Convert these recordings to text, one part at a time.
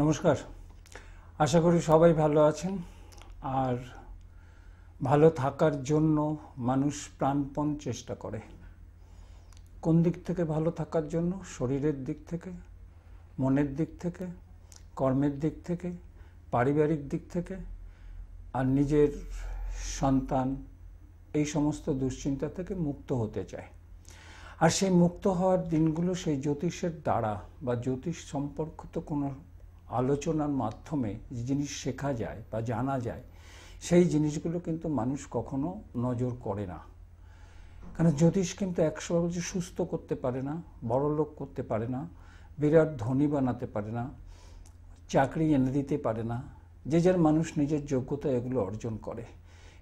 নমস্কার আশা করি সবাই ভালো আছেন আর ভালো থাকার জন্য মানুষ প্রাণপণ চেষ্টা করে কোন দিক থেকে ভালো থাকার জন্য শরীরের দিক থেকে মনের দিক থেকে কর্মের দিক থেকে পারিবারিক দিক থেকে আর নিজের সন্তান এই সমস্ত দুশ্চিন্তা থেকে মুক্ত হতে চায় আর সেই মুক্ত হওয়ার দিনগুলো সেই জ্যোতিষের দ্বারা বা জ্যোতিষ সম্পর্কিত কোনো আলোচনার মাধ্যমে যে জিনিস শেখা যায় বা জানা যায় সেই জিনিসগুলো কিন্তু মানুষ কখনো নজর করে না কারণ জ্যোতিষ কিন্তু একশো বছর সুস্থ করতে পারে না বড় লোক করতে পারে না বিরাট ধনী বানাতে পারে না চাকরি এনে দিতে পারে না যে যার মানুষ নিজের যোগ্যতা এগুলো অর্জন করে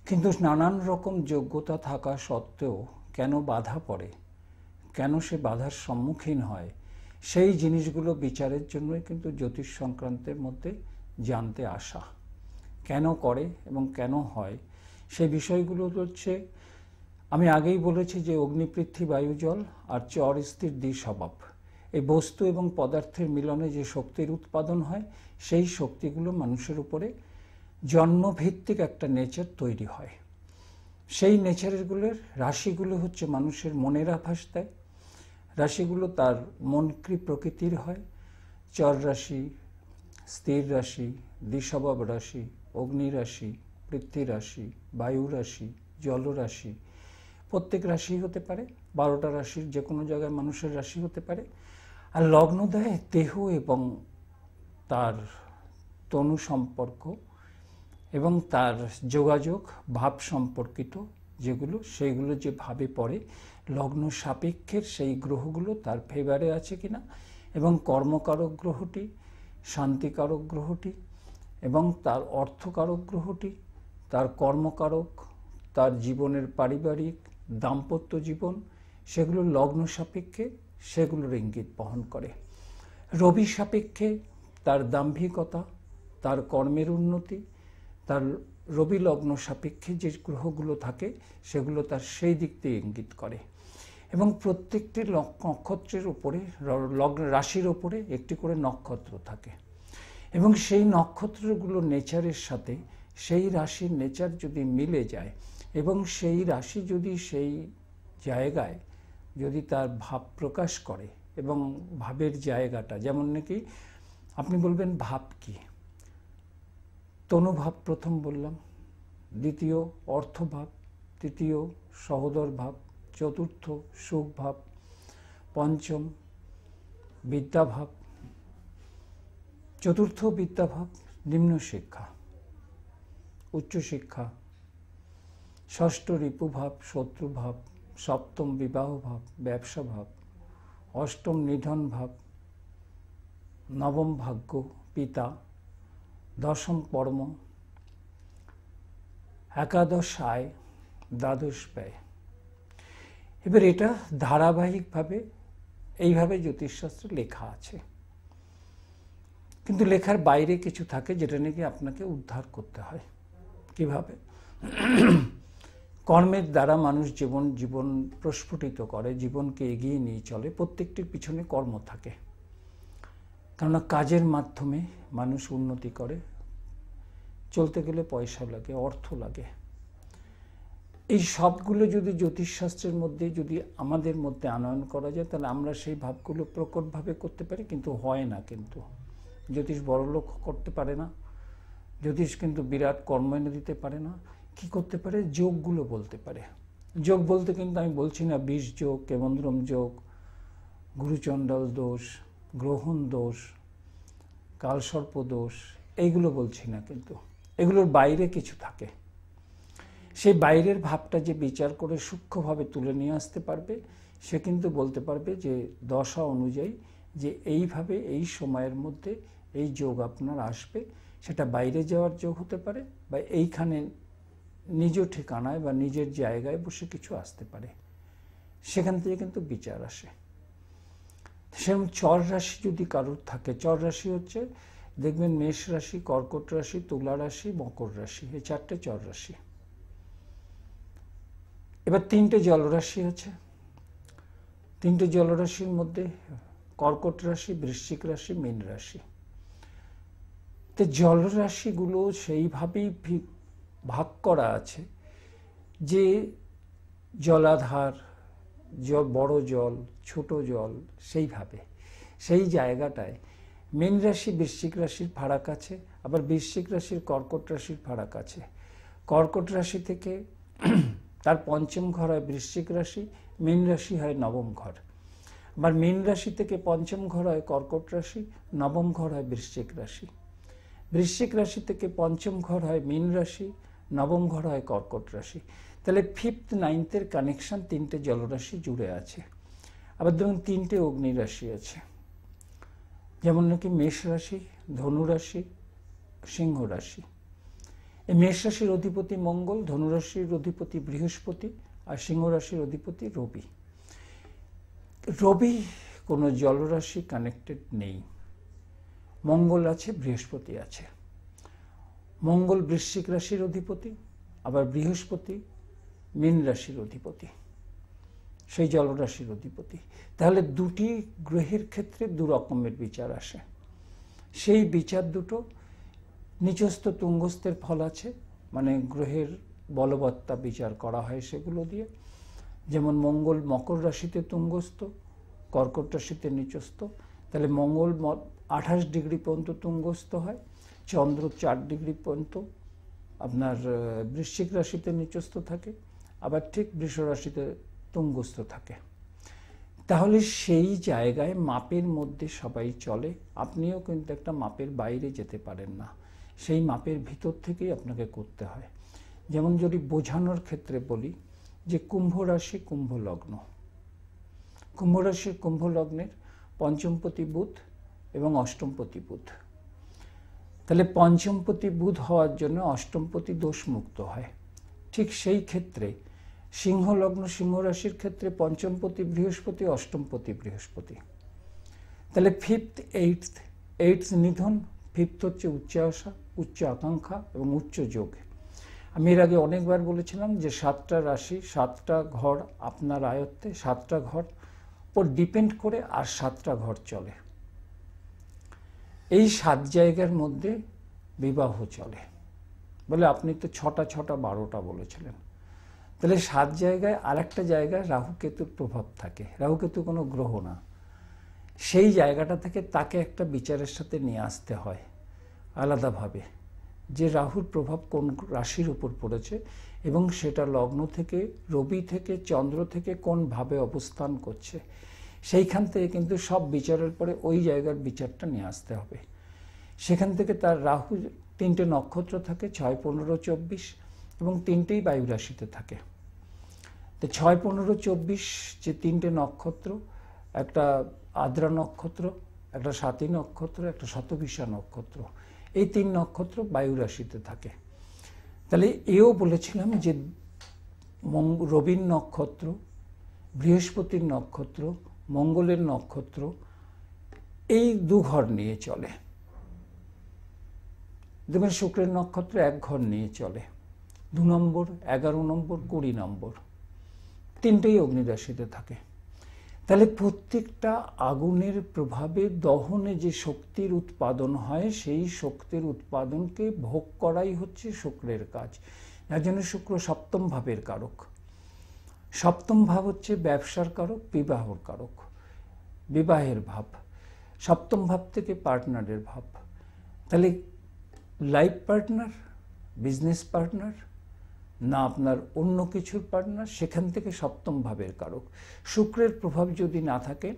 কিন্তু নানান রকম যোগ্যতা থাকা সত্ত্বেও কেন বাধা পড়ে কেন সে বাধার সম্মুখীন হয় সেই জিনিসগুলো বিচারের জন্যই কিন্তু জ্যোতিষ সংক্রান্তের মধ্যে জানতে আসা কেন করে এবং কেন হয় সেই বিষয়গুলো হচ্ছে আমি আগেই বলেছি যে বায়ু বায়ুজল আর চর স্থির দ্বিস্বভাব এই বস্তু এবং পদার্থের মিলনে যে শক্তির উৎপাদন হয় সেই শক্তিগুলো মানুষের উপরে জন্মভিত্তিক একটা নেচার তৈরি হয় সেই নেচারগুলোর রাশিগুলো হচ্ছে মানুষের মনের আভাস দেয় রাশিগুলো তার মনকৃ প্রকৃতির হয় চর রাশি স্থির রাশি দ্বিস্বভাব রাশি অগ্নিরাশি পৃথ্বী রাশি বায়ু রাশি জলরাশি প্রত্যেক রাশি হতে পারে বারোটা রাশির যে কোনো জায়গায় মানুষের রাশি হতে পারে আর দেয় দেহ এবং তার তনু সম্পর্ক এবং তার যোগাযোগ ভাব সম্পর্কিত যেগুলো সেইগুলো যে ভাবে পড়ে লগ্ন সাপেক্ষের সেই গ্রহগুলো তার ফেভারে আছে কিনা এবং কর্মকারক গ্রহটি শান্তিকারক গ্রহটি এবং তার অর্থকারক গ্রহটি তার কর্মকারক তার জীবনের পারিবারিক দাম্পত্য জীবন সেগুলো লগ্ন সাপেক্ষে সেগুলোর ইঙ্গিত বহন করে রবি সাপেক্ষে তার দাম্ভিকতা তার কর্মের উন্নতি তার রবি লগ্ন সাপেক্ষে যে গ্রহগুলো থাকে সেগুলো তার সেই দিক দিয়ে ইঙ্গিত করে এবং প্রত্যেকটি নক্ষত্রের উপরে রাশির উপরে একটি করে নক্ষত্র থাকে এবং সেই নক্ষত্রগুলো নেচারের সাথে সেই রাশির নেচার যদি মিলে যায় এবং সেই রাশি যদি সেই জায়গায় যদি তার ভাব প্রকাশ করে এবং ভাবের জায়গাটা যেমন নাকি আপনি বলবেন ভাব কি তনুভাব প্রথম বললাম দ্বিতীয় অর্থভাব তৃতীয় সহোদর ভাব চতুর্থ সুখভাব পঞ্চম বিদ্যাভাব চতুর্থ বিদ্যাভাব নিম্ন শিক্ষা উচ্চশিক্ষা ষষ্ঠ রিপুভাব শত্রুভাব সপ্তম বিবাহ ভাব ব্যবসা ভাব অষ্টম নিধন ভাব নবম ভাগ্য পিতা দশম কর্ম একাদশ আয় দ্বাদশ ব্যয় এবার এটা ধারাবাহিকভাবে এইভাবে জ্যোতিষশাস্ত্রে লেখা আছে কিন্তু লেখার বাইরে কিছু থাকে যেটা নাকি আপনাকে উদ্ধার করতে হয় কিভাবে কর্মের দ্বারা মানুষ জীবন জীবন প্রস্ফুটিত করে জীবনকে এগিয়ে নিয়ে চলে প্রত্যেকটির পিছনে কর্ম থাকে কেননা কাজের মাধ্যমে মানুষ উন্নতি করে চলতে গেলে পয়সা লাগে অর্থ লাগে এই সবগুলো যদি জ্যোতিষশাস্ত্রের মধ্যে যদি আমাদের মধ্যে আনয়ন করা যায় তাহলে আমরা সেই ভাবগুলো প্রকটভাবে করতে পারি কিন্তু হয় না কিন্তু জ্যোতিষ বড় লোক করতে পারে না জ্যোতিষ কিন্তু বিরাট কর্ম এনে দিতে পারে না কি করতে পারে যোগগুলো বলতে পারে যোগ বলতে কিন্তু আমি বলছি না বিষ যোগ কেমন্দ্রম যোগ গুরুচণ্ডল দোষ গ্রহণ দোষ কালসর্প দোষ এইগুলো বলছি না কিন্তু এগুলোর বাইরে কিছু থাকে সেই বাইরের ভাবটা যে বিচার করে সূক্ষ্মভাবে তুলে নিয়ে আসতে পারবে সে কিন্তু বলতে পারবে যে দশা অনুযায়ী যে এইভাবে এই সময়ের মধ্যে এই যোগ আপনার আসবে সেটা বাইরে যাওয়ার যোগ হতে পারে বা এইখানে নিজ ঠিকানায় বা নিজের জায়গায় বসে কিছু আসতে পারে সেখান থেকে কিন্তু বিচার আসে সেরকম চর রাশি যদি কারোর থাকে চর রাশি হচ্ছে দেখবেন মেষ রাশি কর্কট রাশি তুলা রাশি মকর রাশি এই চারটে চর রাশি এবার তিনটে জলরাশি আছে তিনটে জলরাশির মধ্যে কর্কট রাশি বৃশ্চিক রাশি মীন রাশি তো জলরাশিগুলো সেইভাবেই ভাগ করা আছে যে জলাধার জল বড় জল ছোট জল সেইভাবে সেই জায়গাটায় মীন রাশি বৃশ্চিক রাশির ফারাক আছে আবার বৃশ্চিক রাশির কর্কট রাশির ফারাক আছে কর্কট রাশি থেকে তার পঞ্চম ঘর হয় বৃশ্চিক রাশি মীন রাশি হয় নবম ঘর আবার মীন রাশি থেকে পঞ্চম ঘর হয় কর্কট রাশি নবম ঘর হয় বৃশ্চিক রাশি বৃশ্চিক রাশি থেকে পঞ্চম ঘর হয় মীন রাশি নবম ঘর হয় কর্কট রাশি তাহলে ফিফথ নাইনথের কানেকশান তিনটে জলরাশি জুড়ে আছে আবার ধরুন তিনটে অগ্নিরাশি আছে যেমন নাকি মেষ রাশি ধনু রাশি সিংহ রাশি মেষ রাশির অধিপতি মঙ্গল ধনুরাশির অধিপতি বৃহস্পতি আর সিংহরাশির অধিপতি রবি রবি কোনো জলরাশি কানেক্টেড নেই মঙ্গল আছে বৃহস্পতি আছে মঙ্গল বৃশ্চিক রাশির অধিপতি আবার বৃহস্পতি মীন রাশির অধিপতি সেই জলরাশির অধিপতি তাহলে দুটি গ্রহের ক্ষেত্রে রকমের বিচার আসে সেই বিচার দুটো নিচস্থ তুঙ্গস্থের ফল আছে মানে গ্রহের বলবত্তা বিচার করা হয় সেগুলো দিয়ে যেমন মঙ্গল মকর রাশিতে তুঙ্গস্থ কর্কট রাশিতে নিচস্থ তাহলে মঙ্গল আঠাশ ডিগ্রি পর্যন্ত তুঙ্গস্থ হয় চন্দ্র চার ডিগ্রি পর্যন্ত আপনার বৃশ্চিক রাশিতে নিচস্থ থাকে আবার ঠিক বৃষ রাশিতে তুঙ্গস্থ থাকে তাহলে সেই জায়গায় মাপের মধ্যে সবাই চলে আপনিও কিন্তু একটা মাপের বাইরে যেতে পারেন না সেই মাপের ভিতর থেকেই আপনাকে করতে হয় যেমন যদি বোঝানোর ক্ষেত্রে বলি যে কুম্ভ রাশি কুম্ভ লগ্ন কুম্ভ রাশির কুম্ভ লগ্নের পঞ্চমপতি বুধ এবং অষ্টমপতি বুধ তাহলে পঞ্চমপতি বুধ হওয়ার জন্য অষ্টমপতি দোষমুক্ত হয় ঠিক সেই ক্ষেত্রে সিংহ লগ্ন সিংহরাশির ক্ষেত্রে পঞ্চমপতি বৃহস্পতি অষ্টমপতি বৃহস্পতি তাহলে ফিফথ এইটথ এইটথ নিধন ফিফথ হচ্ছে উচ্চাসা উচ্চ আকাঙ্ক্ষা এবং উচ্চ যোগ আমি এর আগে অনেকবার বলেছিলাম যে সাতটা রাশি সাতটা ঘর আপনার আয়ত্তে সাতটা ঘর ওপর ডিপেন্ড করে আর সাতটা ঘর চলে এই সাত জায়গার মধ্যে বিবাহ চলে বলে আপনি তো ছটা ছটা বারোটা বলেছিলেন তাহলে সাত জায়গায় আর একটা জায়গায় রাহুকেতুর প্রভাব থাকে রাহুকেতু কোনো গ্রহ না সেই জায়গাটা থেকে তাকে একটা বিচারের সাথে নিয়ে আসতে হয় আলাদাভাবে যে রাহুর প্রভাব কোন রাশির উপর পড়েছে এবং সেটা লগ্ন থেকে রবি থেকে চন্দ্র থেকে কোনভাবে অবস্থান করছে সেইখান থেকে কিন্তু সব বিচারের পরে ওই জায়গার বিচারটা নিয়ে আসতে হবে সেখান থেকে তার রাহু তিনটে নক্ষত্র থাকে ছয় পনেরো চব্বিশ এবং তিনটেই বায়ু রাশিতে থাকে তো ছয় পনেরো চব্বিশ যে তিনটে নক্ষত্র একটা আদ্রা নক্ষত্র একটা স্বাতী নক্ষত্র একটা শতবিশা নক্ষত্র এই তিন নক্ষত্র বায়ু রাশিতে থাকে তাহলে এও বলেছিলাম যে রবীন নক্ষত্র বৃহস্পতির নক্ষত্র মঙ্গলের নক্ষত্র এই দু ঘর নিয়ে চলে দেখবেন শুক্রের নক্ষত্র এক ঘর নিয়ে চলে দু নম্বর এগারো নম্বর কুড়ি নম্বর তিনটেই অগ্নিরাশিতে থাকে তাহলে প্রত্যেকটা আগুনের প্রভাবে দহনে যে শক্তির উৎপাদন হয় সেই শক্তির উৎপাদনকে ভোগ করাই হচ্ছে শুক্রের কাজ যার জন্য শুক্র সপ্তম ভাবের কারক সপ্তম ভাব হচ্ছে ব্যবসার কারক বিবাহর কারক বিবাহের ভাব সপ্তম ভাব থেকে পার্টনারের ভাব তাহলে লাইফ পার্টনার বিজনেস পার্টনার না আপনার অন্য কিছুর পার্টনার সেখান থেকে সপ্তম ভাবের কারক শুক্রের প্রভাব যদি না থাকে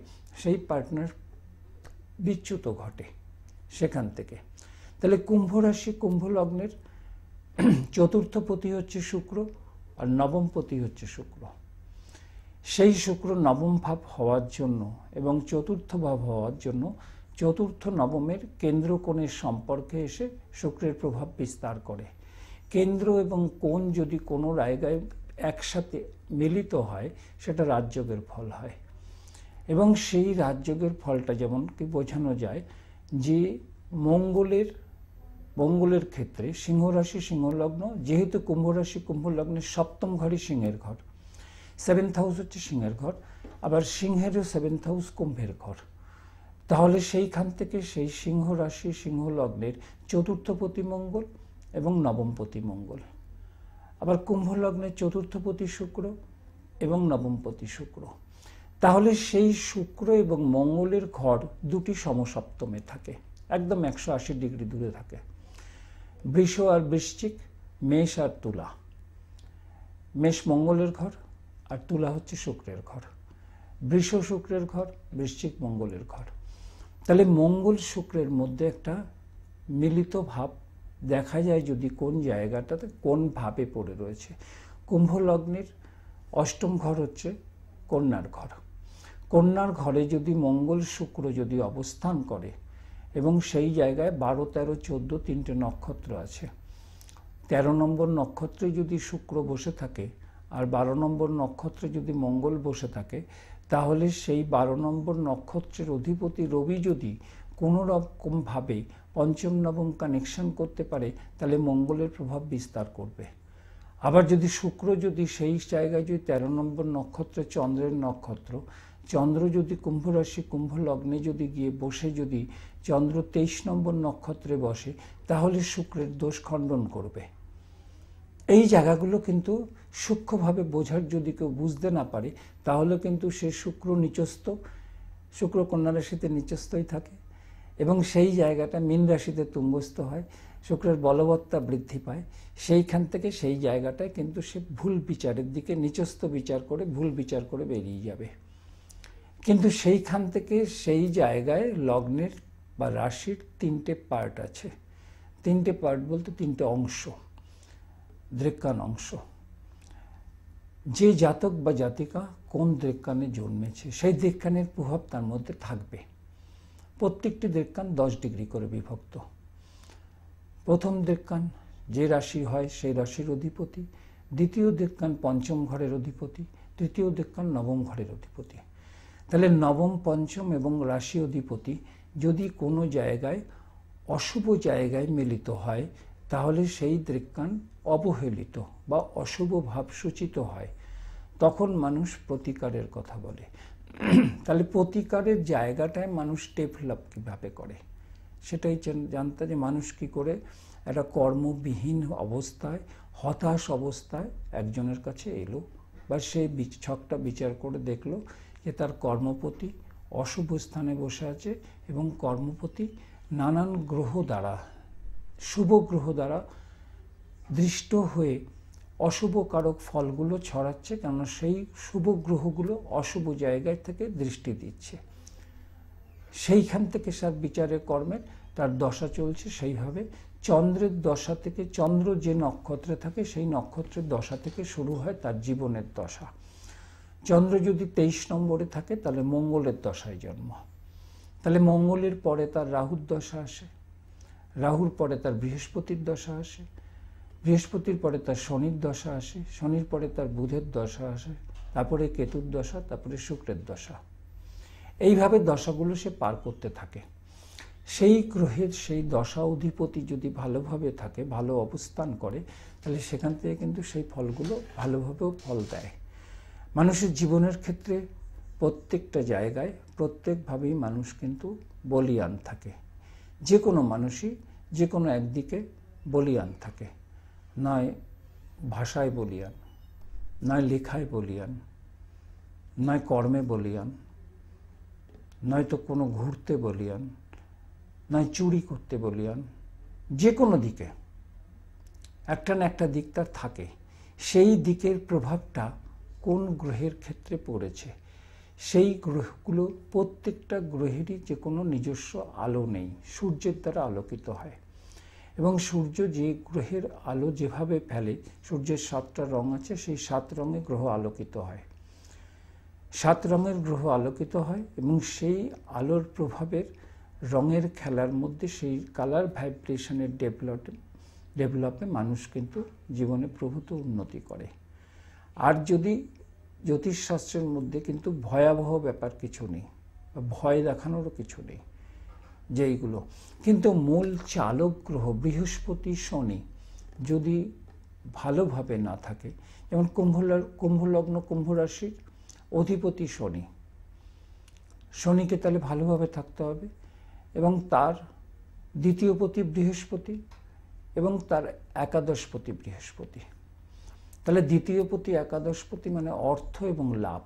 সেই পার্টনার বিচ্যুত ঘটে সেখান থেকে তাহলে কুম্ভ রাশি কুম্ভ লগ্নের চতুর্থ পতি হচ্ছে শুক্র আর নবম পতি হচ্ছে শুক্র সেই শুক্র নবম ভাব হওয়ার জন্য এবং চতুর্থ ভাব হওয়ার জন্য চতুর্থ নবমের কেন্দ্র কোণের সম্পর্কে এসে শুক্রের প্রভাব বিস্তার করে কেন্দ্র এবং কোন যদি কোনো জায়গায় একসাথে মিলিত হয় সেটা রাজযোগের ফল হয় এবং সেই রাজযোগের ফলটা যেমন কি বোঝানো যায় যে মঙ্গলের মঙ্গলের ক্ষেত্রে সিংহরাশি সিংহলগ্ন যেহেতু কুম্ভরাশি কুম্ভলগ্নের সপ্তম ঘরই সিংহের ঘর সেভেন্থ হাউস হচ্ছে সিংহের ঘর আবার সিংহেরও সেভেন্থ হাউস কুম্ভের ঘর তাহলে সেইখান থেকে সেই সিংহ রাশি চতুর্থ প্রতিমঙ্গল চতুর্থপতি মঙ্গল এবং নবমপতি মঙ্গল আবার কুম্ভ লগ্নে চতুর্থপতি শুক্র এবং নবমপতি শুক্র তাহলে সেই শুক্র এবং মঙ্গলের ঘর দুটি সমসপ্তমে থাকে একদম একশো আশি ডিগ্রি দূরে থাকে বৃষ আর বৃশ্চিক মেষ আর তুলা মেষ মঙ্গলের ঘর আর তুলা হচ্ছে শুক্রের ঘর বৃষ শুক্রের ঘর বৃশ্চিক মঙ্গলের ঘর তাহলে মঙ্গল শুক্রের মধ্যে একটা মিলিত ভাব দেখা যায় যদি কোন জায়গাটাতে কোন ভাবে পড়ে রয়েছে কুম্ভ লগ্নের অষ্টম ঘর হচ্ছে কন্যার ঘর কন্যার ঘরে যদি মঙ্গল শুক্র যদি অবস্থান করে এবং সেই জায়গায় বারো তেরো চোদ্দো তিনটে নক্ষত্র আছে তেরো নম্বর নক্ষত্রে যদি শুক্র বসে থাকে আর বারো নম্বর নক্ষত্রে যদি মঙ্গল বসে থাকে তাহলে সেই বারো নম্বর নক্ষত্রের অধিপতি রবি যদি কোনোরকমভাবে রকমভাবে পঞ্চম নবম কানেকশন করতে পারে তাহলে মঙ্গলের প্রভাব বিস্তার করবে আবার যদি শুক্র যদি সেই জায়গায় যদি তেরো নম্বর নক্ষত্র চন্দ্রের নক্ষত্র চন্দ্র যদি কুম্ভ রাশি কুম্ভ লগ্নে যদি গিয়ে বসে যদি চন্দ্র তেইশ নম্বর নক্ষত্রে বসে তাহলে শুক্রের দোষ খণ্ডন করবে এই জায়গাগুলো কিন্তু সূক্ষ্মভাবে বোঝার যদি কেউ বুঝতে না পারে তাহলে কিন্তু সে শুক্র নিচস্থ শুক্র কন্যা রাশিতে নিচস্থই থাকে এবং সেই জায়গাটা মীন রাশিতে তুম্বস্ত হয় শুক্রের বলবত্তা বৃদ্ধি পায় সেইখান থেকে সেই জায়গাটায় কিন্তু সে ভুল বিচারের দিকে নিচস্থ বিচার করে ভুল বিচার করে বেরিয়ে যাবে কিন্তু সেইখান থেকে সেই জায়গায় লগ্নের বা রাশির তিনটে পার্ট আছে তিনটে পার্ট বলতে তিনটে অংশ দৃক্কান অংশ যে জাতক বা জাতিকা কোন দৃক্কানে জন্মেছে সেই দৃক্কানের প্রভাব তার মধ্যে থাকবে প্রত্যেকটি দেবকান দশ ডিগ্রি করে বিভক্ত প্রথম দেবকান যে রাশি হয় সেই রাশির অধিপতি দ্বিতীয় দেবকান পঞ্চম ঘরের অধিপতি তৃতীয় দেবকান নবম ঘরের অধিপতি তাহলে নবম পঞ্চম এবং রাশি অধিপতি যদি কোনো জায়গায় অশুভ জায়গায় মিলিত হয় তাহলে সেই দৃক্কান অবহেলিত বা অশুভ ভাব সূচিত হয় তখন মানুষ প্রতিকারের কথা বলে তাহলে প্রতিকারের জায়গাটায় মানুষ ডেভেলপ কীভাবে করে সেটাই জানতে যে মানুষ কি করে একটা কর্মবিহীন অবস্থায় হতাশ অবস্থায় একজনের কাছে এলো বা সেই ছকটা বিচার করে দেখলো যে তার কর্মপতি অশুভ স্থানে বসে আছে এবং কর্মপতি নানান গ্রহ দ্বারা শুভ গ্রহ দ্বারা দৃষ্ট হয়ে অশুভকারক ফলগুলো ছড়াচ্ছে কেননা সেই শুভ গ্রহগুলো অশুভ জায়গায় থেকে দৃষ্টি দিচ্ছে সেইখান থেকে সার বিচারে কর্মের তার দশা চলছে সেইভাবে চন্দ্রের দশা থেকে চন্দ্র যে নক্ষত্রে থাকে সেই নক্ষত্রের দশা থেকে শুরু হয় তার জীবনের দশা চন্দ্র যদি তেইশ নম্বরে থাকে তাহলে মঙ্গলের দশায় জন্ম তাহলে মঙ্গলের পরে তার রাহুর দশা আসে রাহুর পরে তার বৃহস্পতির দশা আসে বৃহস্পতির পরে তার শনির দশা আসে শনির পরে তার বুধের দশা আসে তারপরে কেতুর দশা তারপরে শুক্রের দশা এইভাবে দশাগুলো সে পার করতে থাকে সেই গ্রহের সেই দশা অধিপতি যদি ভালোভাবে থাকে ভালো অবস্থান করে তাহলে সেখান থেকে কিন্তু সেই ফলগুলো ভালোভাবেও ফল দেয় মানুষের জীবনের ক্ষেত্রে প্রত্যেকটা জায়গায় প্রত্যেকভাবেই মানুষ কিন্তু বলিয়ান থাকে যে কোনো মানুষই যে কোনো একদিকে বলিয়ান থাকে নয় ভাষায় বলিয়ান নয় লেখায় বলিয়ান নয় কর্মে বলিয়ান নয়তো কোনো ঘুরতে বলিয়ান নয় চুরি করতে বলিয়ান যে কোনো দিকে একটা না একটা দিক তার থাকে সেই দিকের প্রভাবটা কোন গ্রহের ক্ষেত্রে পড়েছে সেই গ্রহগুলো প্রত্যেকটা গ্রহেরই যে কোনো নিজস্ব আলো নেই সূর্যের দ্বারা আলোকিত হয় এবং সূর্য যে গ্রহের আলো যেভাবে ফেলে সূর্যের সাতটা রং আছে সেই সাত রঙে গ্রহ আলোকিত হয় সাত রঙের গ্রহ আলোকিত হয় এবং সেই আলোর প্রভাবের রঙের খেলার মধ্যে সেই কালার ভাইব্রেশনের ডেভেলপ ডেভেলপে মানুষ কিন্তু জীবনে প্রভূত উন্নতি করে আর যদি জ্যোতিষশাস্ত্রের মধ্যে কিন্তু ভয়াবহ ব্যাপার কিছু নেই ভয় দেখানোরও কিছু নেই যেইগুলো কিন্তু মূল চালক গ্রহ বৃহস্পতি শনি যদি ভালোভাবে না থাকে যেমন কুম্ভ কুম্ভলগ্ন কুম্ভ রাশির অধিপতি শনি শনিকে তাহলে ভালোভাবে থাকতে হবে এবং তার দ্বিতীয়পতি বৃহস্পতি এবং তার একাদশপতি বৃহস্পতি তাহলে দ্বিতীয়পতি একাদশপতি মানে অর্থ এবং লাভ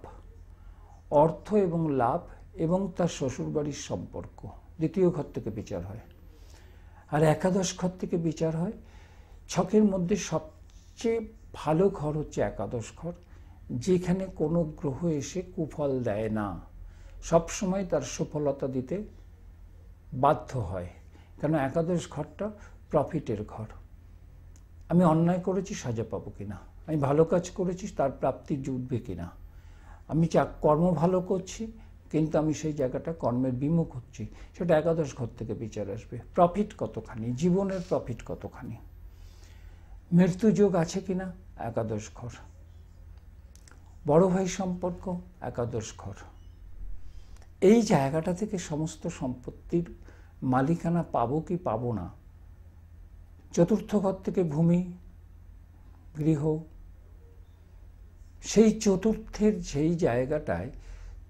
অর্থ এবং লাভ এবং তার শ্বশুরবাড়ির সম্পর্ক দ্বিতীয় ঘর থেকে বিচার হয় আর একাদশ ঘর থেকে বিচার হয় ছকের মধ্যে সবচেয়ে ভালো ঘর হচ্ছে একাদশ ঘর যেখানে কোনো গ্রহ এসে কুফল দেয় না সব সময় তার সফলতা দিতে বাধ্য হয় কেন একাদশ ঘরটা প্রফিটের ঘর আমি অন্যায় করেছি সাজা পাবো কিনা আমি ভালো কাজ করেছি তার প্রাপ্তি জুটবে কিনা আমি চা কর্ম ভালো করছি কিন্তু আমি সেই জায়গাটা কর্মের বিমুখ হচ্ছি সেটা একাদশ ঘর থেকে বিচার আসবে প্রফিট কতখানি জীবনের প্রফিট কতখানি মৃত্যু যোগ আছে কিনা একাদশ ঘর বড় ভাই সম্পর্ক একাদশ ঘর এই জায়গাটা থেকে সমস্ত সম্পত্তির মালিকানা পাবো কি পাবো না চতুর্থ ঘর থেকে ভূমি গৃহ সেই চতুর্থের যেই জায়গাটায়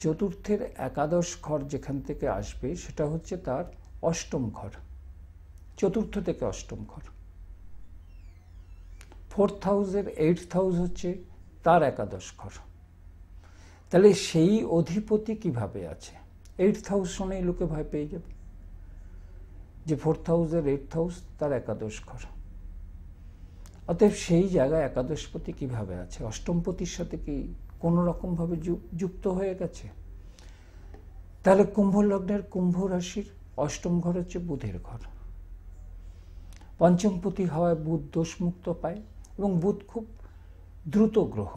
চতুর্থের একাদশ ঘর যেখান থেকে আসবে সেটা হচ্ছে তার অষ্টম ঘর চতুর্থ থেকে অষ্টম ঘর ফোর্থ হাউসের এইটথ হাউস হচ্ছে তার একাদশ ঘর তাহলে সেই অধিপতি কিভাবে আছে এইটথ হাউস শুনেই লোকে ভয় পেয়ে যাবে যে ফোর্থ হাউসের এইটথ হাউস তার একাদশ ঘর অতএব সেই জায়গায় একাদশপতি কিভাবে আছে অষ্টমপতির সাথে কি কোনো রকমভাবে যুক্ত হয়ে গেছে তাহলে কুম্ভ লগ্নের কুম্ভ রাশির অষ্টম ঘর হচ্ছে বুধের ঘর পঞ্চমপতি হওয়ায় বুধ দোষমুক্ত পায় এবং বুধ খুব দ্রুত গ্রহ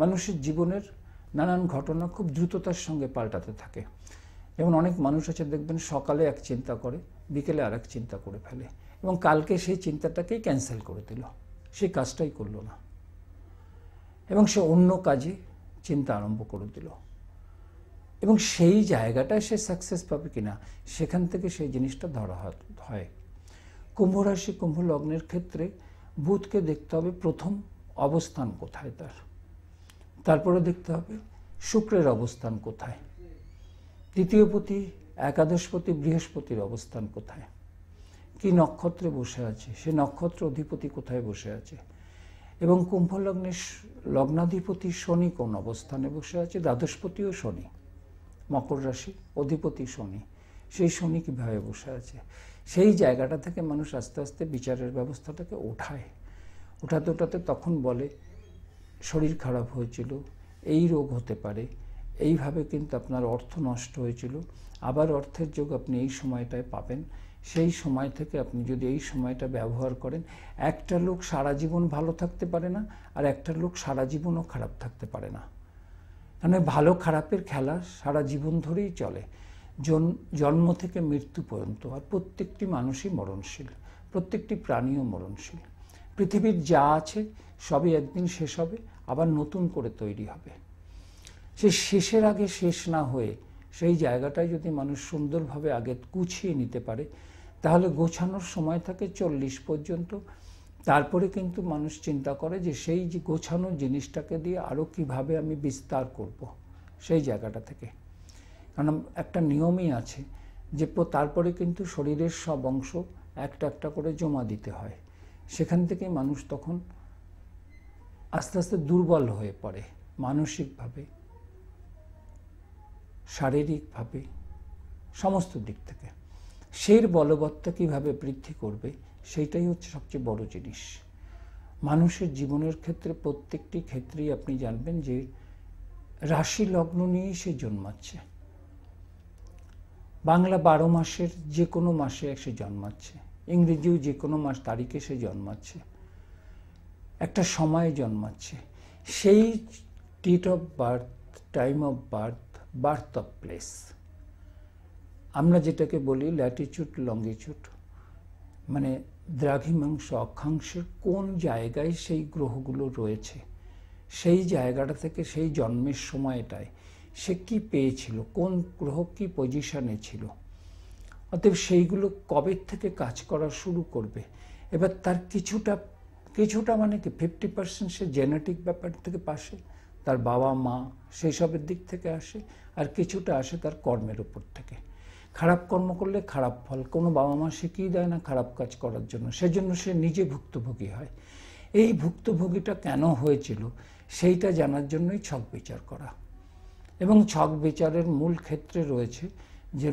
মানুষের জীবনের নানান ঘটনা খুব দ্রুততার সঙ্গে পাল্টাতে থাকে যেমন অনেক মানুষ আছে দেখবেন সকালে এক চিন্তা করে বিকেলে আর চিন্তা করে ফেলে এবং কালকে সেই চিন্তাটাকেই ক্যান্সেল করে দিল সেই কাজটাই করলো না এবং সে অন্য কাজে চিন্তা আরম্ভ করে দিল এবং সেই জায়গাটায় সে সাকসেস পাবে কিনা সেখান থেকে সেই জিনিসটা ধরা হয় কুম্ভ রাশি কুম্ভ লগ্নের ক্ষেত্রে বুধকে দেখতে হবে প্রথম অবস্থান কোথায় তার তারপরে দেখতে হবে শুক্রের অবস্থান কোথায় দ্বিতীয়পতি একাদশপতি বৃহস্পতির অবস্থান কোথায় কি নক্ষত্রে বসে আছে সে নক্ষত্র অধিপতি কোথায় বসে আছে এবং কুম্ভ লগ্নাধিপতি শনি কোন অবস্থানে বসে আছে দ্বাদশপতিও শনি মকর রাশি অধিপতি শনি সেই শনি কীভাবে বসে আছে সেই জায়গাটা থেকে মানুষ আস্তে আস্তে বিচারের ব্যবস্থাটাকে ওঠায় ওঠাতে ওঠাতে তখন বলে শরীর খারাপ হয়েছিল এই রোগ হতে পারে এইভাবে কিন্তু আপনার অর্থ নষ্ট হয়েছিল আবার অর্থের যোগ আপনি এই সময়টায় পাবেন সেই সময় থেকে আপনি যদি এই সময়টা ব্যবহার করেন একটা লোক সারা জীবন ভালো থাকতে পারে না আর একটা লোক সারা জীবনও খারাপ থাকতে পারে না মানে ভালো খারাপের খেলা সারা জীবন ধরেই চলে জন্ম থেকে মৃত্যু পর্যন্ত আর প্রত্যেকটি মানুষই মরণশীল প্রত্যেকটি প্রাণীও মরণশীল পৃথিবীর যা আছে সবই একদিন শেষ হবে আবার নতুন করে তৈরি হবে সে শেষের আগে শেষ না হয়ে সেই জায়গাটায় যদি মানুষ সুন্দরভাবে আগে গুছিয়ে নিতে পারে তাহলে গোছানোর সময় থাকে চল্লিশ পর্যন্ত তারপরে কিন্তু মানুষ চিন্তা করে যে সেই যে গোছানো জিনিসটাকে দিয়ে আরও কিভাবে আমি বিস্তার করব সেই জায়গাটা থেকে কারণ একটা নিয়মই আছে যে তারপরে কিন্তু শরীরের সব অংশ একটা একটা করে জমা দিতে হয় সেখান থেকে মানুষ তখন আস্তে আস্তে দুর্বল হয়ে পড়ে মানসিকভাবে শারীরিকভাবে সমস্ত দিক থেকে সেই বলবত্তা কীভাবে বৃদ্ধি করবে সেইটাই হচ্ছে সবচেয়ে বড় জিনিস মানুষের জীবনের ক্ষেত্রে প্রত্যেকটি ক্ষেত্রেই আপনি জানবেন যে রাশি লগ্ন নিয়েই সে জন্মাচ্ছে বাংলা বারো মাসের যে কোনো মাসে সে জন্মাচ্ছে ইংরেজিও যে কোনো মাস তারিখে সে জন্মাচ্ছে একটা সময়ে জন্মাচ্ছে সেই date of birth time of birth birth of place আমরা যেটাকে বলি ল্যাটিচুড লঙ্গিচুড মানে দ্রাঘিমাংশ অক্ষাংশের কোন জায়গায় সেই গ্রহগুলো রয়েছে সেই জায়গাটা থেকে সেই জন্মের সময়টায় সে কি পেয়েছিল কোন গ্রহ কি পজিশনে ছিল অতএব সেইগুলো কবে থেকে কাজ করা শুরু করবে এবার তার কিছুটা কিছুটা মানে কি ফিফটি পার্সেন্ট সে জেনেটিক ব্যাপার থেকে পাশে তার বাবা মা সেই সবের দিক থেকে আসে আর কিছুটা আসে তার কর্মের উপর থেকে খারাপ কর্ম করলে খারাপ ফল কোনো বাবা মা শিখিয়ে দেয় না খারাপ কাজ করার জন্য সেজন্য সে নিজে ভুক্তভোগী হয় এই ভুক্তভোগীটা কেন হয়েছিল সেইটা জানার জন্যই ছক বিচার করা এবং ছক বিচারের মূল ক্ষেত্রে রয়েছে যে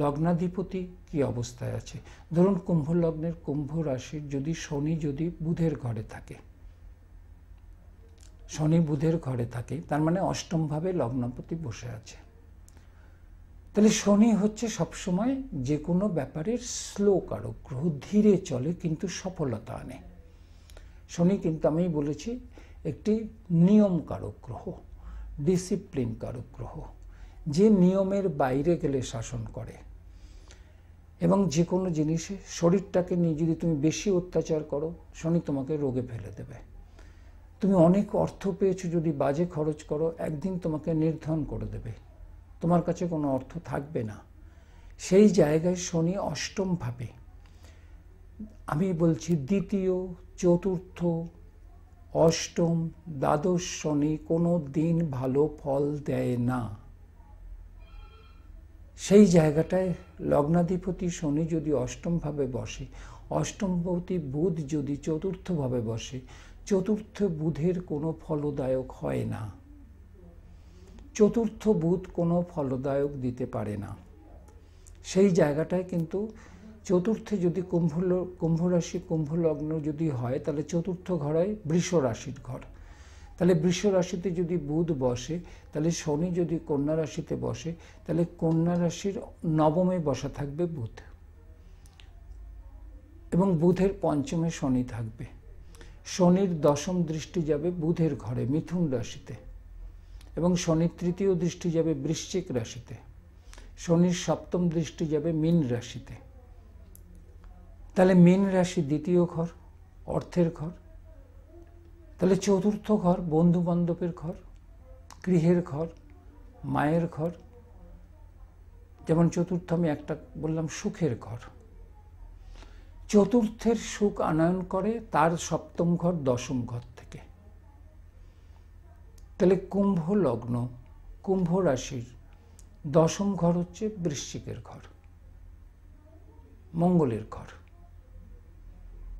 লগ্নাধিপতি কি অবস্থায় আছে ধরুন কুম্ভ লগ্নের কুম্ভ রাশির যদি শনি যদি বুধের ঘরে থাকে শনি বুধের ঘরে থাকে তার মানে অষ্টমভাবে লগ্নপতি বসে আছে তাহলে শনি হচ্ছে সবসময় যে কোনো ব্যাপারের স্লো কারক গ্রহ ধীরে চলে কিন্তু সফলতা আনে শনি কিন্তু আমি বলেছি একটি নিয়ম কারক গ্রহ ডিসিপ্লিন কারক গ্রহ যে নিয়মের বাইরে গেলে শাসন করে এবং যে কোনো জিনিসে শরীরটাকে নিয়ে যদি তুমি বেশি অত্যাচার করো শনি তোমাকে রোগে ফেলে দেবে তুমি অনেক অর্থ পেয়েছো যদি বাজে খরচ করো একদিন তোমাকে নির্ধারণ করে দেবে তোমার কাছে কোনো অর্থ থাকবে না সেই জায়গায় শনি অষ্টমভাবে আমি বলছি দ্বিতীয় চতুর্থ অষ্টম দ্বাদশ শনি কোনো দিন ভালো ফল দেয় না সেই জায়গাটায় লগ্নাধিপতি শনি যদি অষ্টমভাবে বসে অষ্টমপতি বুধ যদি চতুর্থভাবে বসে চতুর্থ বুধের কোনো ফলদায়ক হয় না চতুর্থ বুধ কোনো ফলদায়ক দিতে পারে না সেই জায়গাটায় কিন্তু চতুর্থে যদি কুম্ভ কুম্ভ রাশি কুম্ভ লগ্ন যদি হয় তাহলে চতুর্থ ঘর হয় বৃষ রাশির ঘর তাহলে বৃষ রাশিতে যদি বুধ বসে তাহলে শনি যদি কন্যা রাশিতে বসে তাহলে কন্যা রাশির নবমে বসা থাকবে বুধ এবং বুধের পঞ্চমে শনি থাকবে শনির দশম দৃষ্টি যাবে বুধের ঘরে মিথুন রাশিতে এবং শনির তৃতীয় দৃষ্টি যাবে বৃশ্চিক রাশিতে শনির সপ্তম দৃষ্টি যাবে মীন রাশিতে তাহলে মীন রাশি দ্বিতীয় ঘর অর্থের ঘর তাহলে চতুর্থ ঘর বন্ধু বান্ধবের ঘর গৃহের ঘর মায়ের ঘর যেমন চতুর্থ আমি একটা বললাম সুখের ঘর চতুর্থের সুখ আনয়ন করে তার সপ্তম ঘর দশম ঘর থেকে তাহলে কুম্ভ লগ্ন কুম্ভ রাশির দশম ঘর হচ্ছে বৃশ্চিকের ঘর মঙ্গলের ঘর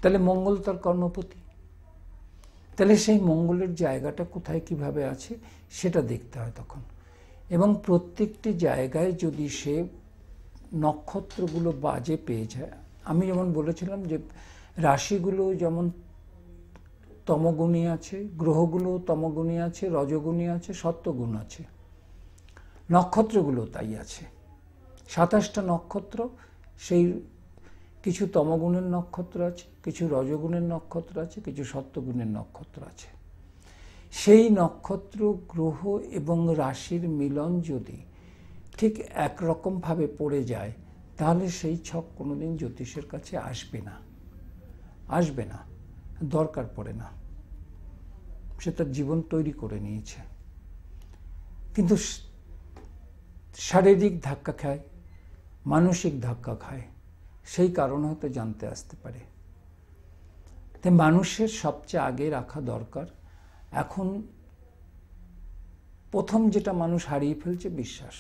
তাহলে মঙ্গল তার কর্মপতি তাহলে সেই মঙ্গলের জায়গাটা কোথায় কিভাবে আছে সেটা দেখতে হয় তখন এবং প্রত্যেকটি জায়গায় যদি সে নক্ষত্রগুলো বাজে পেয়ে যায় আমি যেমন বলেছিলাম যে রাশিগুলো যেমন তমগুণী আছে গ্রহগুলো তমগুণী আছে রজগুণী আছে সত্যগুণ আছে নক্ষত্রগুলো তাই আছে সাতাশটা নক্ষত্র সেই কিছু তমগুণের নক্ষত্র আছে কিছু রজগুণের নক্ষত্র আছে কিছু সত্যগুণের নক্ষত্র আছে সেই নক্ষত্র গ্রহ এবং রাশির মিলন যদি ঠিক একরকমভাবে পড়ে যায় তাহলে সেই ছক কোনোদিন জ্যোতিষের কাছে আসবে না আসবে না দরকার পড়ে না সে তার জীবন তৈরি করে নিয়েছে কিন্তু শারীরিক ধাক্কা খায় মানসিক ধাক্কা খায় সেই কারণ হয়তো জানতে আসতে পারে মানুষের সবচেয়ে আগে রাখা দরকার এখন প্রথম যেটা মানুষ হারিয়ে ফেলছে বিশ্বাস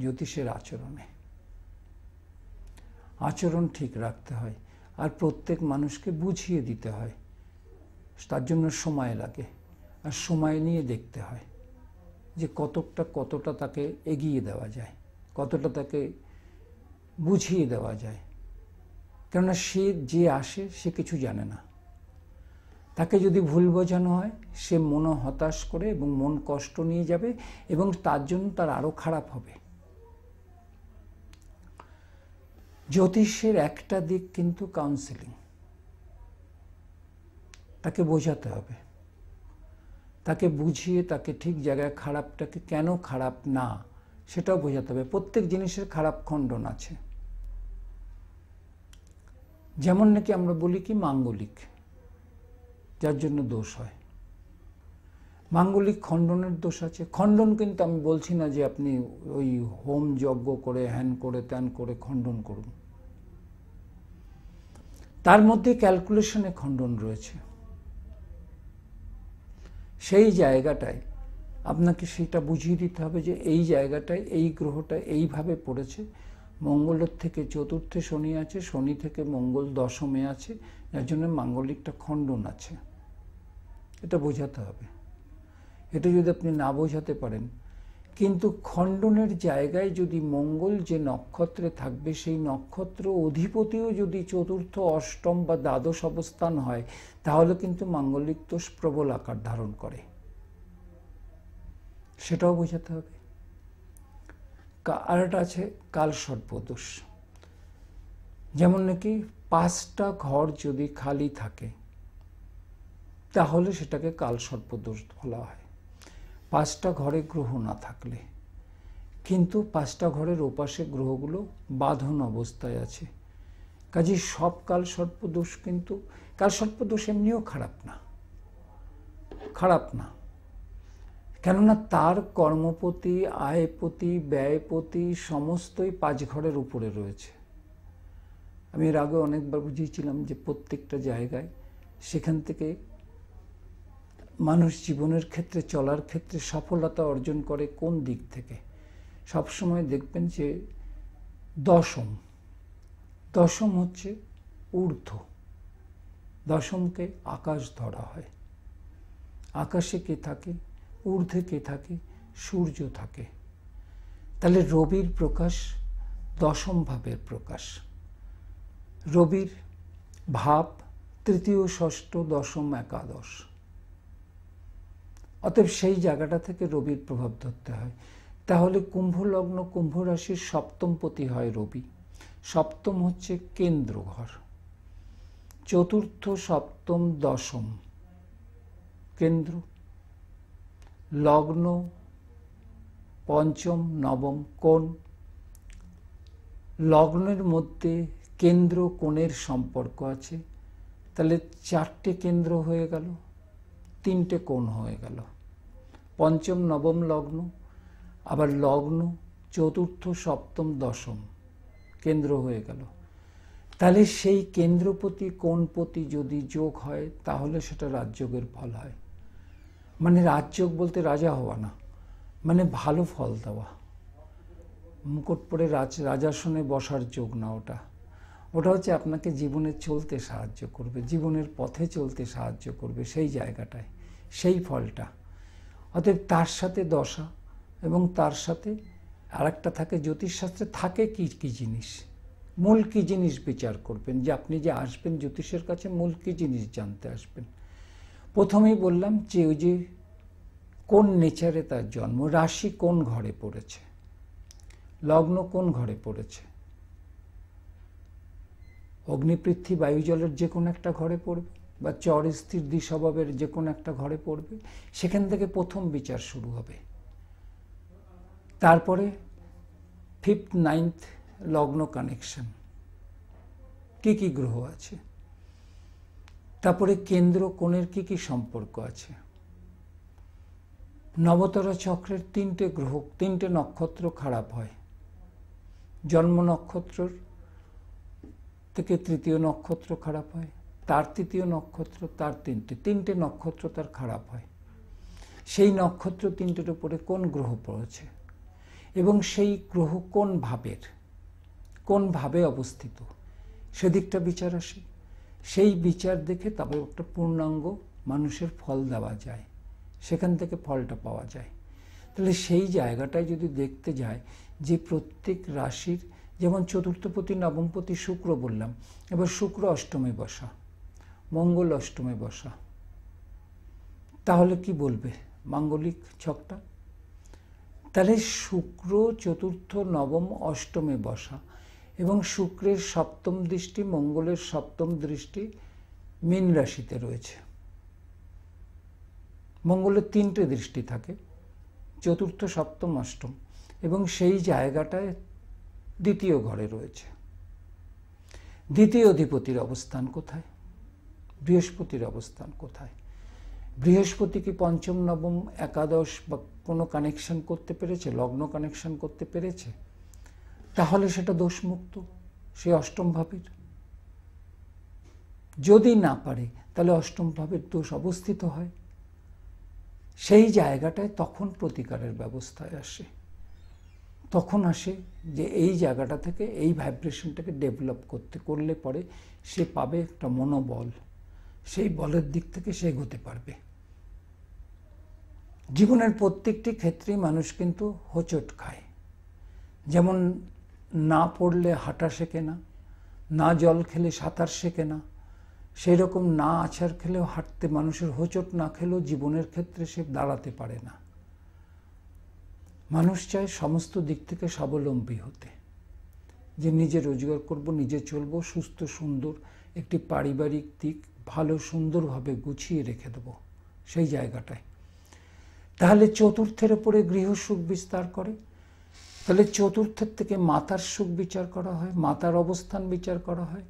জ্যোতিষের আচরণে আচরণ ঠিক রাখতে হয় আর প্রত্যেক মানুষকে বুঝিয়ে দিতে হয় তার জন্য সময় লাগে আর সময় নিয়ে দেখতে হয় যে কতকটা কতটা তাকে এগিয়ে দেওয়া যায় কতটা তাকে বুঝিয়ে দেওয়া যায় কেননা সে যে আসে সে কিছু জানে না তাকে যদি ভুল বোঝানো হয় সে মন হতাশ করে এবং মন কষ্ট নিয়ে যাবে এবং তার জন্য তার আরও খারাপ হবে জ্যোতিষের একটা দিক কিন্তু কাউন্সিলিং তাকে বোঝাতে হবে তাকে বুঝিয়ে তাকে ঠিক জায়গায় খারাপটাকে কেন খারাপ না সেটাও বোঝাতে হবে প্রত্যেক জিনিসের খারাপ খণ্ডন আছে যেমন নাকি আমরা বলি কি মাঙ্গলিক যার জন্য দোষ হয় মাঙ্গলিক খণ্ডনের দোষ আছে খণ্ডন কিন্তু আমি বলছি না যে আপনি ওই হোম যজ্ঞ করে হ্যান করে ত্যান করে খণ্ডন করুন তার মধ্যে ক্যালকুলেশনে খণ্ডন রয়েছে সেই জায়গাটায় আপনাকে সেটা বুঝিয়ে দিতে হবে যে এই জায়গাটায় এই গ্রহটা এইভাবে পড়েছে মঙ্গলের থেকে চতুর্থে শনি আছে শনি থেকে মঙ্গল দশমে আছে যার জন্য মাঙ্গলিকটা খণ্ডন আছে এটা বোঝাতে হবে এটা যদি আপনি না বোঝাতে পারেন কিন্তু খণ্ডনের জায়গায় যদি মঙ্গল যে নক্ষত্রে থাকবে সেই নক্ষত্র অধিপতিও যদি চতুর্থ অষ্টম বা দ্বাদশ অবস্থান হয় তাহলে কিন্তু মাঙ্গলিক দোষ প্রবল আকার ধারণ করে সেটাও বোঝাতে হবে আরেকটা আছে কাল সর্পদোষ যেমন নাকি পাঁচটা ঘর যদি খালি থাকে তাহলে সেটাকে কাল সর্পদোষ বলা হয় পাঁচটা ঘরে গ্রহ না থাকলে কিন্তু পাঁচটা ঘরের ওপাশে গ্রহগুলো বাঁধন অবস্থায় আছে কাজে সব কাল সর্পদোষ কিন্তু কাল সর্পদোষ এমনিও খারাপ না খারাপ না কেননা তার কর্মপতি আয়পতি ব্যয়পতি সমস্তই পাঁচ ঘরের উপরে রয়েছে আমি এর আগে অনেকবার বুঝিয়েছিলাম যে প্রত্যেকটা জায়গায় সেখান থেকে মানুষ জীবনের ক্ষেত্রে চলার ক্ষেত্রে সফলতা অর্জন করে কোন দিক থেকে সবসময় দেখবেন যে দশম দশম হচ্ছে ঊর্ধ্ব দশমকে আকাশ ধরা হয় আকাশে কে থাকে ঊর্ধ্বে কে থাকে সূর্য থাকে তাহলে রবির প্রকাশ দশম ভাবের প্রকাশ রবির ভাব তৃতীয় ষষ্ঠ দশম একাদশ অতএব সেই জায়গাটা থেকে রবির প্রভাব ধরতে হয় তাহলে কুম্ভ লগ্ন কুম্ভ রাশির সপ্তমপতি হয় রবি সপ্তম হচ্ছে কেন্দ্র ঘর চতুর্থ সপ্তম দশম কেন্দ্র লগ্ন পঞ্চম নবম কোণ লগ্নের মধ্যে কেন্দ্র কোণের সম্পর্ক আছে তাহলে চারটে কেন্দ্র হয়ে গেল তিনটে কোণ হয়ে গেল পঞ্চম নবম লগ্ন আবার লগ্ন চতুর্থ সপ্তম দশম কেন্দ্র হয়ে গেল তাহলে সেই কেন্দ্রপতি কোণপতি যদি যোগ হয় তাহলে সেটা রাজযোগের ফল হয় মানে রাজযোগ বলতে রাজা হওয়া না মানে ভালো ফল দেওয়া মুকুট পরে রাজ রাজাসনে বসার যোগ না ওটা ওটা হচ্ছে আপনাকে জীবনে চলতে সাহায্য করবে জীবনের পথে চলতে সাহায্য করবে সেই জায়গাটায় সেই ফলটা অতএব তার সাথে দশা এবং তার সাথে আরেকটা থাকে জ্যোতিষশাস্ত্রে থাকে কি কি জিনিস মূল কী জিনিস বিচার করবেন যে আপনি যে আসবেন জ্যোতিষের কাছে মূল কী জিনিস জানতে আসবেন প্রথমেই বললাম যে ওই যে কোন নেচারে তার জন্ম রাশি কোন ঘরে পড়েছে লগ্ন কোন ঘরে পড়েছে অগ্নিপৃথ্বী বায়ুজলের যে কোনো একটা ঘরে পড়বে বা চর স্থির দ্বিস্বভাবের যে কোনো একটা ঘরে পড়বে সেখান থেকে প্রথম বিচার শুরু হবে তারপরে ফিফথ নাইন্থ লগ্ন কানেকশন কি কি গ্রহ আছে তারপরে কেন্দ্র কোণের কি কি সম্পর্ক আছে নবতরা চক্রের তিনটে গ্রহ তিনটে নক্ষত্র খারাপ হয় জন্ম নক্ষত্রর থেকে তৃতীয় নক্ষত্র খারাপ হয় তার তৃতীয় নক্ষত্র তার তিনটে তিনটে নক্ষত্র তার খারাপ হয় সেই নক্ষত্র তিনটের উপরে কোন গ্রহ পড়েছে এবং সেই গ্রহ কোন ভাবের কোন ভাবে অবস্থিত সেদিকটা বিচার আসে সেই বিচার দেখে তারপর একটা পূর্ণাঙ্গ মানুষের ফল দেওয়া যায় সেখান থেকে ফলটা পাওয়া যায় তাহলে সেই জায়গাটায় যদি দেখতে যায় যে প্রত্যেক রাশির যেমন চতুর্থপতি নবমপতি শুক্র বললাম এবার শুক্র অষ্টমে বসা মঙ্গল অষ্টমে বসা তাহলে কি বলবে মাঙ্গলিক ছকটা তাহলে শুক্র চতুর্থ নবম অষ্টমে বসা এবং শুক্রের সপ্তম দৃষ্টি মঙ্গলের সপ্তম দৃষ্টি মীন রাশিতে রয়েছে মঙ্গলের তিনটে দৃষ্টি থাকে চতুর্থ সপ্তম অষ্টম এবং সেই জায়গাটায় দ্বিতীয় ঘরে রয়েছে দ্বিতীয় অধিপতির অবস্থান কোথায় বৃহস্পতির অবস্থান কোথায় বৃহস্পতি কি পঞ্চম নবম একাদশ বা কোনো কানেকশন করতে পেরেছে লগ্ন কানেকশন করতে পেরেছে তাহলে সেটা দোষমুক্ত সে অষ্টম ভাবের যদি না পারে তাহলে অষ্টম ভাবের দোষ অবস্থিত হয় সেই জায়গাটায় তখন প্রতিকারের ব্যবস্থায় আসে তখন আসে যে এই জায়গাটা থেকে এই ভাইব্রেশনটাকে ডেভেলপ করতে করলে পরে সে পাবে একটা মনোবল সেই বলের দিক থেকে সে এগোতে পারবে জীবনের প্রত্যেকটি ক্ষেত্রেই মানুষ কিন্তু হোঁচট খায় যেমন না পড়লে হাঁটা শেখে না না জল খেলে সাঁতার শেখে না সেই রকম না আছার খেলেও হাঁটতে মানুষের হোঁচট না খেলেও জীবনের ক্ষেত্রে সে দাঁড়াতে পারে না মানুষ চায় সমস্ত দিক থেকে স্বাবলম্বী হতে যে নিজে রোজগার করব নিজে চলব সুস্থ সুন্দর একটি পারিবারিক দিক ভালো সুন্দরভাবে গুছিয়ে রেখে দেব সেই জায়গাটায় তাহলে চতুর্থের ওপরে গৃহসুখ বিস্তার করে তাহলে চতুর্থের থেকে মাতার সুখ বিচার করা হয় মাতার অবস্থান বিচার করা হয়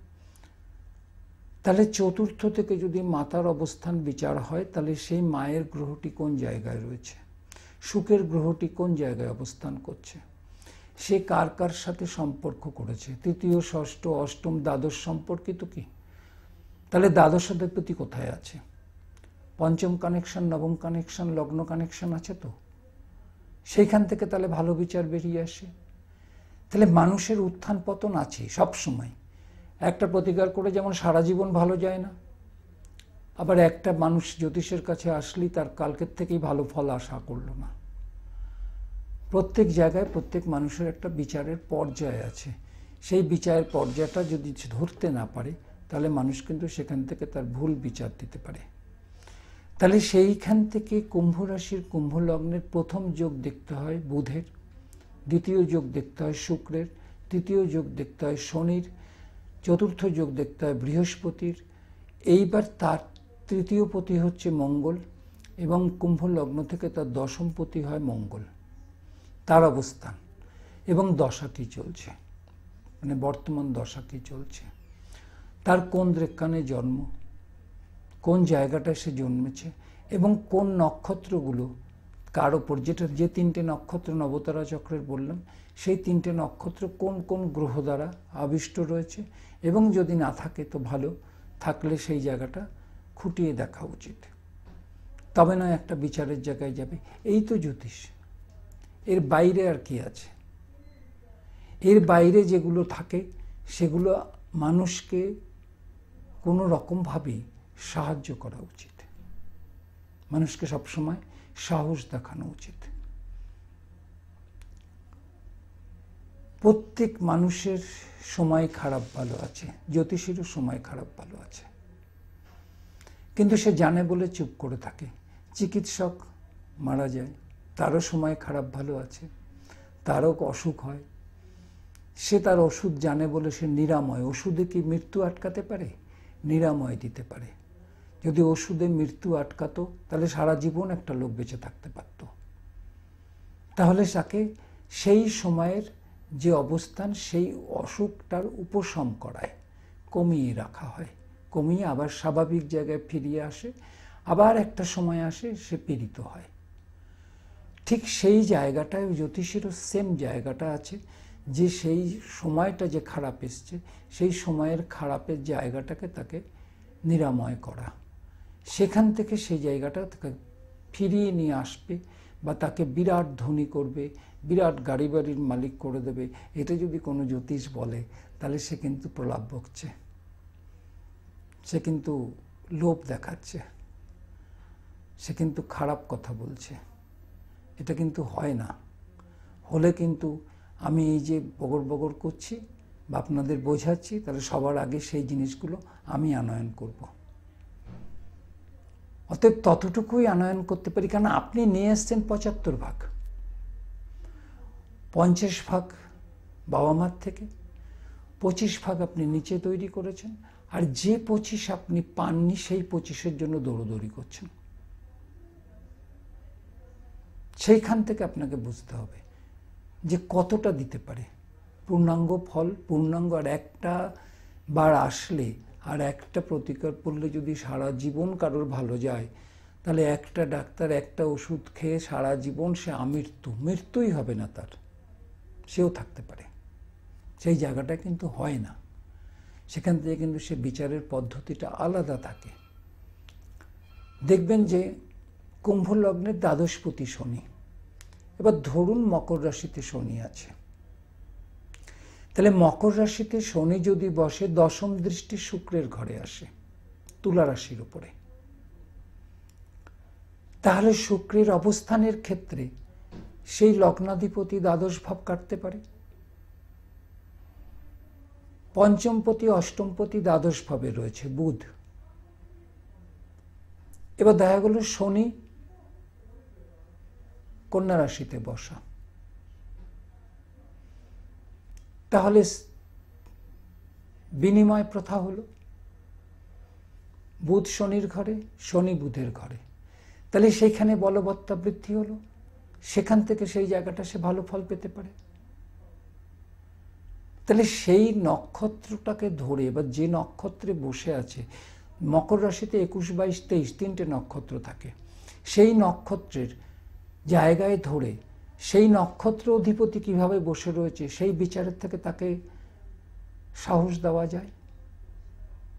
তাহলে চতুর্থ থেকে যদি মাতার অবস্থান বিচার হয় তাহলে সেই মায়ের গ্রহটি কোন জায়গায় রয়েছে সুখের গ্রহটি কোন জায়গায় অবস্থান করছে সে কার কার সাথে সম্পর্ক করেছে তৃতীয় ষষ্ঠ অষ্টম দ্বাদশ সম্পর্কিত কি তাহলে দ্বাদশ অধিপতি কোথায় আছে পঞ্চম কানেকশন নবম কানেকশন লগ্ন কানেকশন আছে তো সেইখান থেকে তাহলে ভালো বিচার বেরিয়ে আসে তাহলে মানুষের উত্থান পতন আছে সব সময় একটা প্রতিকার করে যেমন সারা জীবন ভালো যায় না আবার একটা মানুষ জ্যোতিষের কাছে আসলি তার কালকের থেকেই ভালো ফল আশা করলো না প্রত্যেক জায়গায় প্রত্যেক মানুষের একটা বিচারের পর্যায় আছে সেই বিচারের পর্যায়টা যদি ধরতে না পারে তাহলে মানুষ কিন্তু সেখান থেকে তার ভুল বিচার দিতে পারে তাহলে সেইখান থেকে কুম্ভ রাশির কুম্ভ লগ্নের প্রথম যোগ দেখতে হয় বুধের দ্বিতীয় যোগ দেখতে হয় শুক্রের তৃতীয় যোগ দেখতে হয় শনির চতুর্থ যোগ দেখতে হয় বৃহস্পতির এইবার তার তৃতীয় পতি হচ্ছে মঙ্গল এবং কুম্ভ লগ্ন থেকে তার দশম পতি হয় মঙ্গল তার অবস্থান এবং দশা কি চলছে মানে বর্তমান দশা কি চলছে তার কোন রেখানে জন্ম কোন জায়গাটায় সে জন্মেছে এবং কোন নক্ষত্রগুলো কার ওপর যেটা যে তিনটে নক্ষত্র নবতারা চক্রের বললাম সেই তিনটে নক্ষত্র কোন কোন গ্রহ দ্বারা আবিষ্ট রয়েছে এবং যদি না থাকে তো ভালো থাকলে সেই জায়গাটা খুঁটিয়ে দেখা উচিত তবে না একটা বিচারের জায়গায় যাবে এই তো জ্যোতিষ এর বাইরে আর কি আছে এর বাইরে যেগুলো থাকে সেগুলো মানুষকে কোনো রকমভাবেই সাহায্য করা উচিত মানুষকে সবসময় সাহস দেখানো উচিত প্রত্যেক মানুষের সময় খারাপ ভালো আছে জ্যোতিষীরও সময় খারাপ ভালো আছে কিন্তু সে জানে বলে চুপ করে থাকে চিকিৎসক মারা যায় তারও সময় খারাপ ভালো আছে তারও অসুখ হয় সে তার ওষুধ জানে বলে সে নিরাময় ওষুধে কি মৃত্যু আটকাতে পারে নিরাময় দিতে পারে যদি ওষুধে মৃত্যু আটকাতো তাহলে সারা জীবন একটা লোক বেঁচে থাকতে পারত তাহলে তাকে সেই সময়ের যে অবস্থান সেই অসুখটার উপশম করায় কমিয়ে রাখা হয় কমিয়ে আবার স্বাভাবিক জায়গায় ফিরিয়ে আসে আবার একটা সময় আসে সে পীড়িত হয় ঠিক সেই জায়গাটায় জ্যোতিষেরও সেম জায়গাটা আছে যে সেই সময়টা যে খারাপ এসছে সেই সময়ের খারাপের জায়গাটাকে তাকে নিরাময় করা সেখান থেকে সেই জায়গাটা তাকে ফিরিয়ে নিয়ে আসবে বা তাকে বিরাট ধনী করবে বিরাট গাড়ি বাড়ির মালিক করে দেবে এটা যদি কোনো জ্যোতিষ বলে তাহলে সে কিন্তু প্রলাপ বকছে সে কিন্তু লোভ দেখাচ্ছে সে কিন্তু খারাপ কথা বলছে এটা কিন্তু হয় না হলে কিন্তু আমি এই যে বগর বগর করছি বা আপনাদের বোঝাচ্ছি তাহলে সবার আগে সেই জিনিসগুলো আমি আনয়ন করব। অতএব ততটুকুই আনয়ন করতে পারি কারণ আপনি নিয়ে এসছেন পঁচাত্তর ভাগ পঞ্চাশ ভাগ বাবা মার থেকে পঁচিশ ভাগ আপনি নিচে তৈরি করেছেন আর যে পঁচিশ আপনি পাননি সেই পঁচিশের জন্য দৌড়দৌড়ি করছেন সেইখান থেকে আপনাকে বুঝতে হবে যে কতটা দিতে পারে পূর্ণাঙ্গ ফল পূর্ণাঙ্গ আর একটা বার আসলে আর একটা প্রতিকার পড়লে যদি সারা জীবন কারোর ভালো যায় তাহলে একটা ডাক্তার একটা ওষুধ খেয়ে সারা জীবন সে আমৃত্যু মৃত্যুই হবে না তার সেও থাকতে পারে সেই জায়গাটা কিন্তু হয় না সেখান থেকে কিন্তু সে বিচারের পদ্ধতিটা আলাদা থাকে দেখবেন যে কুম্ভ লগ্নের দ্বাদশপতি শনি এবার ধরুন মকর রাশিতে শনি আছে তাহলে মকর রাশিতে শনি যদি বসে দশম দৃষ্টি শুক্রের ঘরে আসে তুলা রাশির উপরে তাহলে শুক্রের অবস্থানের ক্ষেত্রে সেই লগ্নাধিপতি দ্বাদশ ভাব কাটতে পারে পঞ্চমপতি অষ্টমপতি দ্বাদশভাবে রয়েছে বুধ এবার দেখা গেল শনি কন্যা রাশিতে বসা তাহলে বিনিময় প্রথা হলো বুধ শনির ঘরে শনি বুধের ঘরে তাহলে সেইখানে বলবত্তা বৃদ্ধি হলো সেখান থেকে সেই জায়গাটা সে ভালো ফল পেতে পারে তাহলে সেই নক্ষত্রটাকে ধরে বা যে নক্ষত্রে বসে আছে মকর রাশিতে একুশ বাইশ তেইশ তিনটে নক্ষত্র থাকে সেই নক্ষত্রের জায়গায় ধরে সেই নক্ষত্র অধিপতি কিভাবে বসে রয়েছে সেই বিচারের থেকে তাকে সাহস দেওয়া যায়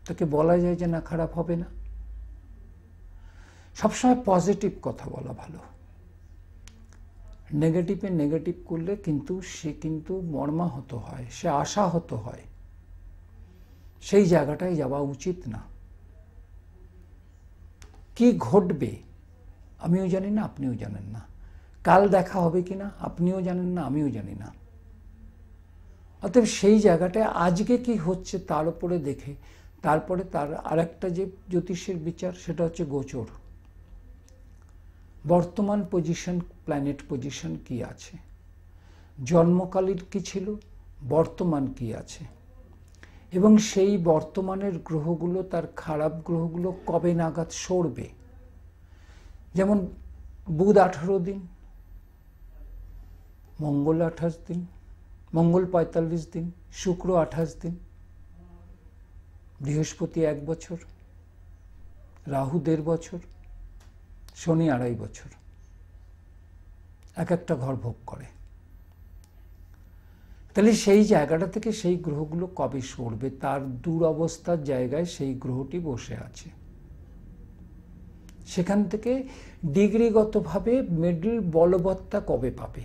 তাকে বলা যায় যে না খারাপ হবে না সবসময় পজিটিভ কথা বলা ভালো নেগেটিভে নেগেটিভ করলে কিন্তু সে কিন্তু মর্মাহত হয় সে আশাহত হয় সেই জায়গাটায় যাওয়া উচিত না কি ঘটবে আমিও জানি না আপনিও জানেন না কাল দেখা হবে কি না আপনিও জানেন না আমিও জানি না অতএব সেই জায়গাটায় আজকে কি হচ্ছে তার উপরে দেখে তারপরে তার আরেকটা যে জ্যোতিষের বিচার সেটা হচ্ছে গোচর বর্তমান পজিশন প্ল্যানেট পজিশন কি আছে জন্মকালের কি ছিল বর্তমান কি আছে এবং সেই বর্তমানের গ্রহগুলো তার খারাপ গ্রহগুলো কবে নাগাদ সরবে যেমন বুধ আঠারো দিন মঙ্গল আঠাশ দিন মঙ্গল পঁয়তাল্লিশ দিন শুক্র আঠাশ দিন বৃহস্পতি এক বছর রাহু দেড় বছর শনি আড়াই বছর এক একটা ঘর ভোগ করে তাহলে সেই জায়গাটা থেকে সেই গ্রহগুলো কবে সরবে তার দুরবস্থার জায়গায় সেই গ্রহটি বসে আছে সেখান থেকে ডিগ্রিগতভাবে মেডেল বলবত্তা কবে পাবে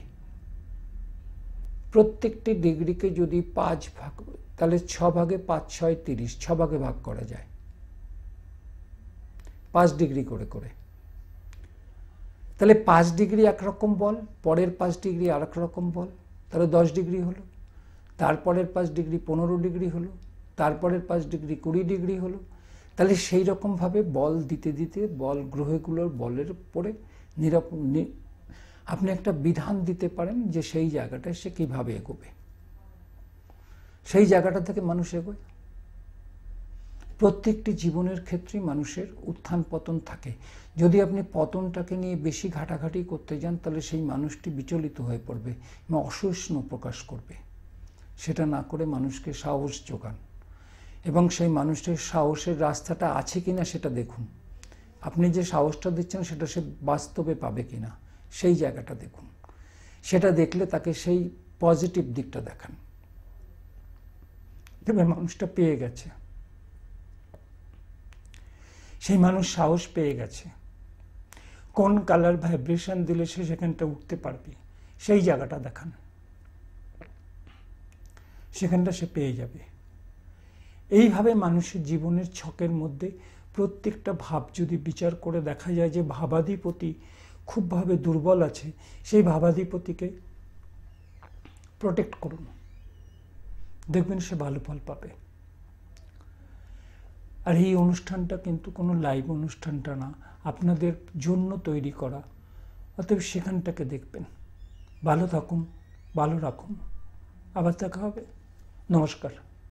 প্রত্যেকটি ডিগ্রিকে যদি পাঁচ ভাগ তাহলে ছ ভাগে পাঁচ ছয় তিরিশ ছ ভাগে ভাগ করা যায় পাঁচ ডিগ্রি করে করে তাহলে পাঁচ ডিগ্রি একরকম বল পরের পাঁচ ডিগ্রি আর রকম বল তাহলে দশ ডিগ্রি হলো তারপরের পাঁচ ডিগ্রি পনেরো ডিগ্রি হলো তারপরের পাঁচ ডিগ্রি কুড়ি ডিগ্রি হলো তাহলে সেই রকমভাবে বল দিতে দিতে বল গ্রহগুলোর বলের উপরে নিরাপ আপনি একটা বিধান দিতে পারেন যে সেই জায়গাটায় সে কীভাবে এগোবে সেই জায়গাটা থেকে মানুষ এগোয় প্রত্যেকটি জীবনের ক্ষেত্রেই মানুষের উত্থান পতন থাকে যদি আপনি পতনটাকে নিয়ে বেশি ঘাটাঘাটি করতে যান তাহলে সেই মানুষটি বিচলিত হয়ে পড়বে এবং অসহিষ্ণু প্রকাশ করবে সেটা না করে মানুষকে সাহস যোগান এবং সেই মানুষটির সাহসের রাস্তাটা আছে কি না সেটা দেখুন আপনি যে সাহসটা দিচ্ছেন সেটা সে বাস্তবে পাবে কি না সেই জায়গাটা দেখুন সেটা দেখলে তাকে সেই পজিটিভ দিকটা দেখান তবে মানুষটা পেয়ে গেছে সেই মানুষ সাহস পেয়ে গেছে কোন কালার ভাইব্রেশন দিলে সে সেখানটা উঠতে পারবে সেই জায়গাটা দেখান সেখানটা সে পেয়ে যাবে এইভাবে মানুষের জীবনের ছকের মধ্যে প্রত্যেকটা ভাব যদি বিচার করে দেখা যায় যে ভাবাধিপতি খুবভাবে দুর্বল আছে সেই ভাবাধিপতিকে প্রোটেক্ট করুন দেখবেন সে ভালো ফল পাবে আর এই অনুষ্ঠানটা কিন্তু কোনো লাইভ অনুষ্ঠানটা না আপনাদের জন্য তৈরি করা অতএব সেখানটাকে দেখবেন ভালো থাকুন ভালো রাখুন আবার দেখা হবে নমস্কার